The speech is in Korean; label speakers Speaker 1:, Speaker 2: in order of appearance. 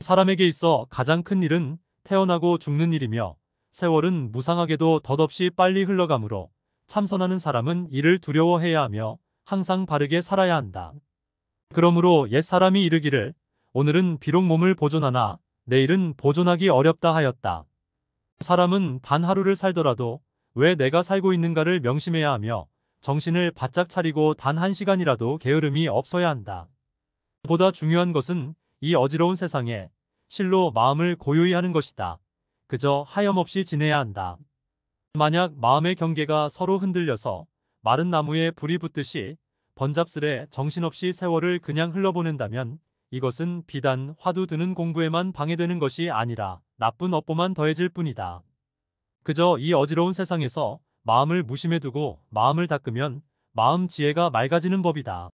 Speaker 1: 사람에게 있어 가장 큰 일은 태어나고 죽는 일이며 세월은 무상하게도 덧없이 빨리 흘러가므로 참선하는 사람은 이를 두려워해야 하며 항상 바르게 살아야 한다. 그러므로 옛사람이 이르기를 오늘은 비록 몸을 보존하나 내일은 보존하기 어렵다 하였다. 사람은 단 하루를 살더라도 왜 내가 살고 있는가를 명심해야 하며 정신을 바짝 차리고 단 한 시간이라도 게으름이 없어야 한다. 보다 중요한 것은 이 어지러운 세상에 실로 마음을 고요히 하는 것이다. 그저 하염없이 지내야 한다. 만약 마음의 경계가 서로 흔들려서 마른 나무에 불이 붙듯이 번잡스레 정신없이 세월을 그냥 흘러보낸다면 이것은 비단 화두 드는 공부에만 방해되는 것이 아니라 나쁜 업보만 더해질 뿐이다. 그저 이 어지러운 세상에서 마음을 무심해 두고 마음을 닦으면 마음 지혜가 맑아지는 법이다.